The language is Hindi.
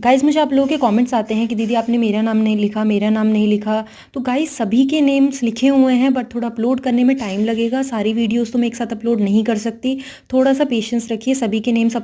गाइज़ मुझे आप लोगों के कमेंट्स आते हैं कि दीदी आपने मेरा नाम नहीं लिखा मेरा नाम नहीं लिखा तो गाइज सभी के नेम्स लिखे हुए हैं बट थोड़ा अपलोड करने में टाइम लगेगा सारी वीडियोस तो मैं एक साथ अपलोड नहीं कर सकती थोड़ा सा पेशेंस रखिए सभी के नेम्स